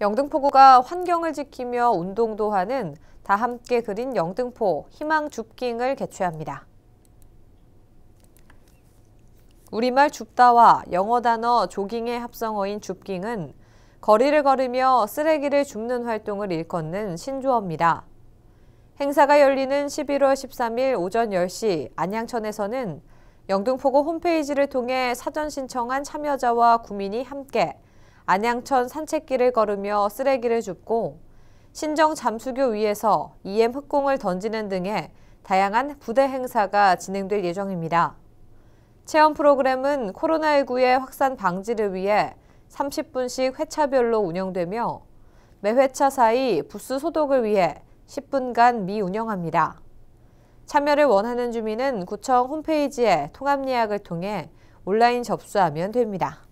영등포구가 환경을 지키며 운동도 하는 다 함께 그린 영등포 희망 줍깅을 개최합니다. 우리말 줍다와 영어 단어 조깅의 합성어인 줍깅은 거리를 걸으며 쓰레기를 줍는 활동을 일컫는 신조어입니다. 행사가 열리는 11월 13일 오전 10시 안양천에서는 영등포구 홈페이지를 통해 사전 신청한 참여자와 구민이 함께 안양천 산책길을 걸으며 쓰레기를 줍고 신정 잠수교 위에서 EM 흑공을 던지는 등의 다양한 부대 행사가 진행될 예정입니다. 체험 프로그램은 코로나19의 확산 방지를 위해 30분씩 회차별로 운영되며 매 회차 사이 부스 소독을 위해 10분간 미운영합니다. 참여를 원하는 주민은 구청 홈페이지에 통합 예약을 통해 온라인 접수하면 됩니다.